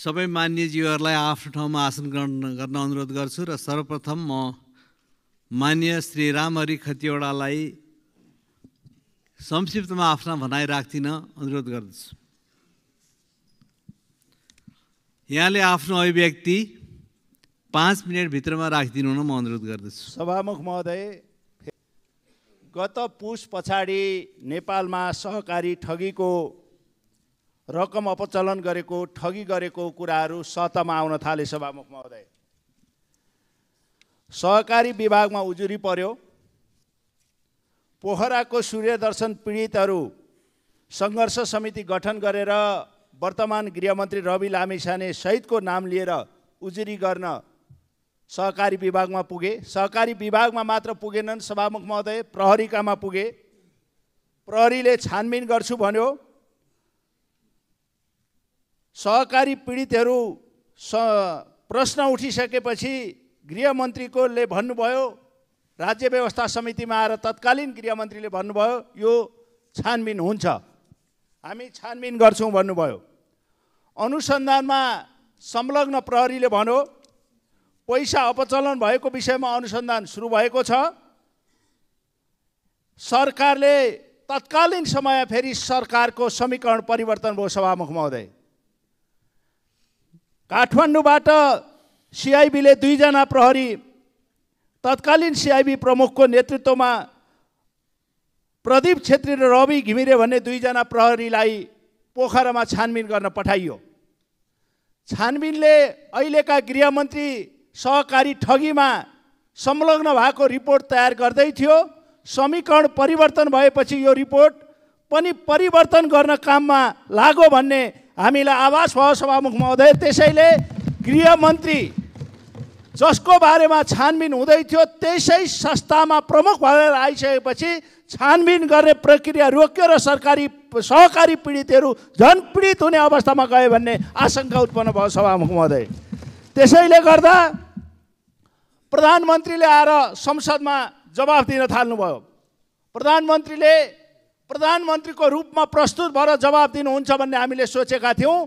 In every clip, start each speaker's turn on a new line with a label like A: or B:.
A: सबै मान्यज्यूहरूलाई आफ्नो ठाउँमा आसन ग्रहण गर्न अनुरोध गर्छु र सर्वप्रथम म मान्य श्री रामहरि खतिवडालाई संक्षिप्तमा आफ्ना भनाइ राख्दिन अनुरोध गर्दछु यहाँले आफ्नो अभिव्यक्ति पाँच मिनटभित्रमा राखिदिनु हुन म अनुरोध गर्दछु सभामुख महोदय गत पुष पछाडि नेपालमा सहकारी ठगीको रकम अपचलन गरेको ठगी गरेको कुराहरू सतहमा आउन थाले सभामुख महोदय सहकारी विभागमा उजुरी पर्यो पोखराको सूर्यदर्शन पीडितहरू सङ्घर्ष समिति गठन गरेर वर्तमान गृहमन्त्री रवि लामिछाने सहितको नाम लिएर उजुरी गर्न सहकारी विभागमा पुगे सहकारी विभागमा मात्र पुगेनन् सभामुख महोदय प्रहरीकामा पुगे प्रहरीले छानबिन गर्छु भन्यो सहकारी पीडितहरू स प्रश्न उठिसकेपछि गृहमन्त्रीकोले भन्नुभयो राज्य व्यवस्था समितिमा आएर तत्कालीन गृहमन्त्रीले भन्नुभयो यो छानबिन हुन्छ हामी छानबिन गर्छौँ भन्नुभयो अनुसन्धानमा संलग्न प्रहरीले भन्यो पैसा अपचलन भएको विषयमा अनुसन्धान सुरु भएको छ सरकारले तत्कालीन समय फेरि सरकारको समीकरण परिवर्तन भयो सभामुख महोदय काठमाडौँबाट सिआइबीले दुईजना प्रहरी तत्कालीन सिआइबी प्रमुखको नेतृत्वमा प्रदीप छेत्री र रवि घिमिरे भन्ने दुईजना प्रहरीलाई पोखरामा छानबिन गर्न पठाइयो छानबिनले अहिलेका गृहमन्त्री सहकारी ठगीमा संलग्न भएको रिपोर्ट तयार गर्दै थियो समीकरण परिवर्तन भएपछि यो रिपोर्ट पनि परिवर्तन गर्न काममा लागो भन्ने हामीलाई आवास सभामुख महोदय त्यसैले गृहमन्त्री जसको बारेमा छानबिन हुँदै थियो त्यसै संस्थामा प्रमुख भएर आइसकेपछि छानबिन गर्ने प्रक्रिया रोक्यो र सरकारी सहकारी पीडितहरू झन् पीडित हुने अवस्थामा गए भन्ने आशंका उत्पन्न भयो सभामुख महोदय त्यसैले गर्दा प्रधानमन्त्रीले आएर संसदमा जवाफ दिन थाल्नुभयो प्रधानमन्त्रीले प्रधानमन्त्रीको रूपमा प्रस्तुत भएर जवाब दिनुहुन्छ भन्ने हामीले सोचेका थियौँ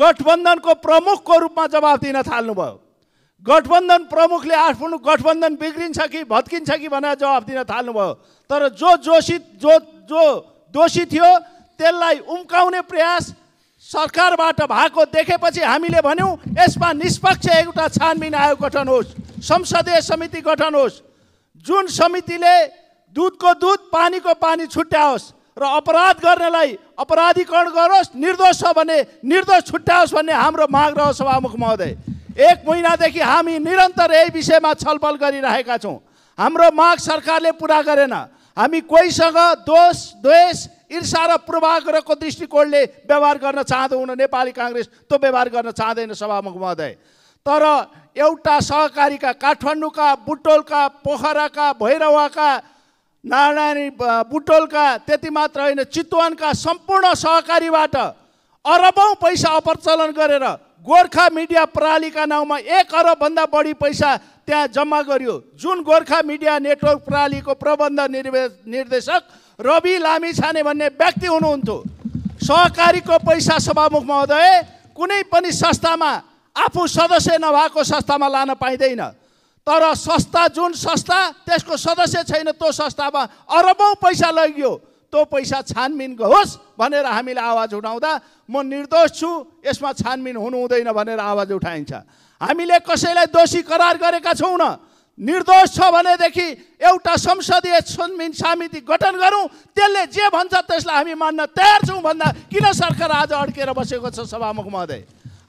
A: गठबन्धनको प्रमुखको रूपमा जवाब दिन थाल्नुभयो गठबन्धन प्रमुखले आफ्नो गठबन्धन बिग्रिन्छ कि भत्किन्छ कि भनेर जवाब दिन थाल्नुभयो तर जो जोषी जो जो दोषी थियो त्यसलाई उम्काउने प्रयास सरकारबाट भएको देखेपछि हामीले भन्यौँ यसमा निष्पक्ष एउटा छानबिन आयोग गठन होस् संसदीय समिति गठन होस् जुन समितिले दुधको दुध पानीको पानी छुट्याओस् र अपराध गर्नेलाई अपराधीकरण गरोस् निर्दोष छ भने निर्दोष छुट्याओस् भन्ने हाम्रो माग रह सभामुख महोदय एक महिनादेखि हामी निरन्तर यही विषयमा छलफल गरिरहेका छौँ हाम्रो माग सरकारले पुरा गरेन हामी कोहीसँग दोष द्वेष ईर्षा र पूर्वाग्रहको दृष्टिकोणले व्यवहार गर्न चाहँदैन नेपाली काङ्ग्रेस त्यो व्यवहार गर्न चाहँदैन सभामुख महोदय तर एउटा सहकारीका काठमाडौँका बुटोलका पोखराका भैरवाका नारायणी बुटोलका त्यति मात्र होइन चितवनका सम्पूर्ण सहकारीबाट अरबौँ पैसा अपचलन गरेर गोर्खा मिडिया प्रणालीका नाउँमा एक अरबभन्दा बढी पैसा त्यहाँ जम्मा गरियो जुन गोर्खा मिडिया नेटवर्क प्रणालीको प्रबन्ध निर्वे निर्देशक रवि लामिछाने भन्ने व्यक्ति हुनुहुन्थ्यो सहकारीको पैसा सभामुख महोदय कुनै पनि संस्थामा आफू सदस्य नभएको संस्थामा लान पाइँदैन तर संस्था जुन संस्था त्यसको सदस्य छैन त्यो संस्थामा अरबौँ पैसा लगियो त्यो पैसा छानबिनको होस् भनेर हामीले आवाज उठाउँदा म निर्दोष छु यसमा छानबिन हुनु हुँदैन भनेर आवाज उठाइन्छ हामीले कसैलाई दोषी करार गरेका छौँ न निर्दोष छ भनेदेखि एउटा संसदीय छानबिन समिति गठन गरौँ त्यसले जे भन्छ त्यसलाई हामी मान्न तयार छौँ भन्दा किन सरकार आज अड्केर बसेको छ सभामुख महोदय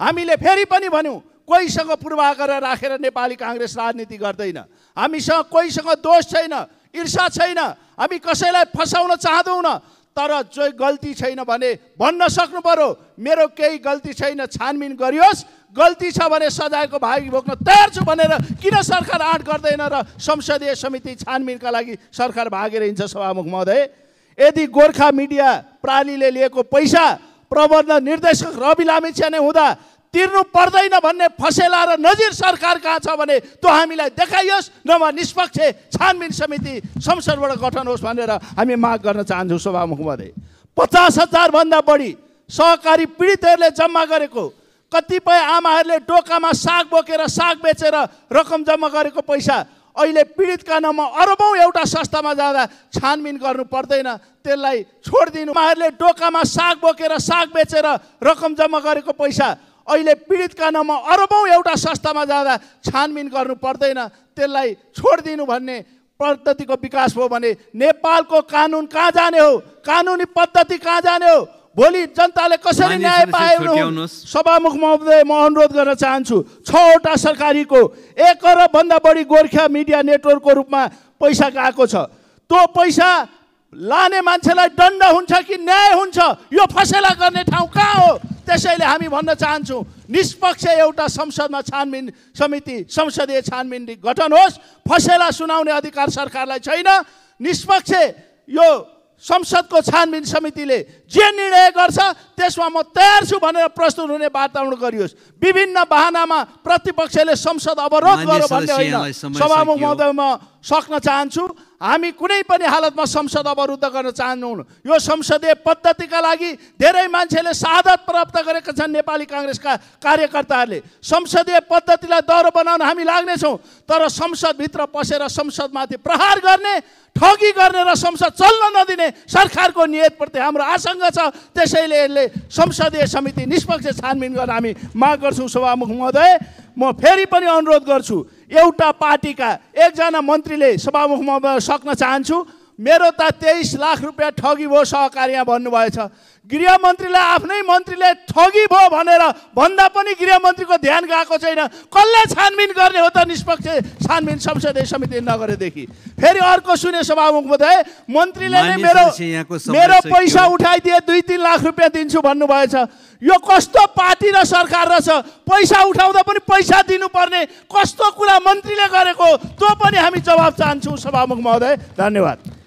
A: हामीले फेरि पनि भन्यौँ कोहीसँग पूर्वाग्रह राखेर नेपाली काङ्ग्रेस राजनीति गर्दैन हामीसँग कोहीसँग दोष छैन ईर्षा छैन हामी कसैलाई फसाउन चाहँदैनौँ तर जो गल्ती छैन भने भन्न सक्नु पऱ्यो मेरो केही गल्ती छैन छानबिन गरियोस् गल्ती छ भने सजायको भागी भोग्न तयार छु भनेर किन सरकार आँट गर्दैन र संसदीय समिति छानबिनका लागि सरकार भागेर हिँड्छ सभामुख महोदय यदि गोर्खा मिडिया प्रणालीले लिएको पैसा प्रबन्ध निर्देशक रवि लामिछाने हुँदा तिर्नु पर्दैन भन्ने फसेला र नजिर सरकार कहाँ छ भने त्यो हामीलाई देखाइयोस् नभए निष्पक्ष छानबिन समिति संसदबाट गठन होस् भनेर हामी माग गर्न चाहन्छौँ सभामुख महोदय पचास हजारभन्दा बढी सहकारी पीडितहरूले जम्मा गरेको कतिपय आमाहरूले डोकामा साग बोकेर साग बेचेर रकम जम्मा गरेको पैसा अहिले पीडितका नाममा अरबौँ एउटा संस्थामा जाँदा छानबिन गर्नु पर्दैन त्यसलाई छोडिदिनु उहाँहरूले डोकामा साग बोकेर साग बेचेर रकम जम्मा गरेको पैसा अहिले पीडितका नाममा अरबौँ एउटा संस्थामा जाँदा छानबिन गर्नु पर्दैन त्यसलाई छोडिदिनु भन्ने पद्धतिको विकास हो भने नेपालको कानुन कहाँ जाने हो कानुनी पद्धति कहाँ जाने हो भोलि जनताले कसरी न्याय पाए सभामुख महोदय म अनुरोध गर्न चाहन्छु छवटा सरकारीको एक अरबभन्दा बढी गोर्खा मिडिया नेटवर्कको रूपमा पैसा गएको छ त्यो पैसा लाने मान्छेलाई दण्ड हुन्छ कि न्याय हुन्छ यो फसेला गर्ने ठाउँ कहाँ हो त्यसैले हामी भन्न चाहन्छौँ निष्पक्ष एउटा संसदमा छानबिन समिति संसदीय छानबिन गठन होस् फसेला सुनाउने अधिकार सरकारलाई छैन निष्पक्ष यो संसदको छानबिन समितिले जे निर्णय गर्छ त्यसमा म तयार छु भनेर प्रस्तुत हुने वातावरण गरियोस् विभिन्न बाहनामा प्रतिपक्षले संसद अवरोध गर्यो भन्ने होइन सभामुख महोदयमा सक्न चाहन्छु हामी कुनै पनि हालतमा संसद अवरुद्ध गर्न चाहन्नौँ यो संसदीय पद्धतिका लागि धेरै मान्छेले सादत प्राप्त गरेका छन् नेपाली काङ्ग्रेसका कार्यकर्ताहरूले संसदीय पद्धतिलाई दह्रो बनाउन हामी लाग्नेछौँ तर संसदभित्र पसेर संसदमाथि प्रहार गर्ने ठगी गर्ने र संसद चल्न नदिने सरकारको नियतप्रति हाम्रो आशङ्का छ त्यसैले यसले संसदीय समिति निष्पक्ष छानबिन गर्न हामी माग गर्छौँ सभामुख महोदय म फेरि पनि अनुरोध गर्छु एउटा पार्टीका एकजना मन्त्रीले सभामुखमा सक्न चाहन्छु मेरो त तेइस लाख रुपियाँ ठगी भयो यहाँ भन्नुभएछ गृहमन्त्रीलाई आफ्नै मन्त्रीले ठगी भयो भनेर भन्दा पनि गृहमन्त्रीको ध्यान गएको छैन कसले छानबिन गर्ने हो त निष्पक्ष छानबिन संसदीय समिति नगरेदेखि फेरि अर्को सुने सभामुख महोदय मन्त्रीले नै मेरो मेरो पैसा उठाइदिए दुई तिन लाख रुपियाँ दिन्छु भन्नुभएछ यो कस्तो पार्टी र सरकार रहेछ पैसा उठाउँदा पनि पैसा दिनुपर्ने कस्तो कुरा मन्त्रीले गरेको त्यो पनि हामी जवाब चाहन्छौँ सभामुख महोदय धन्यवाद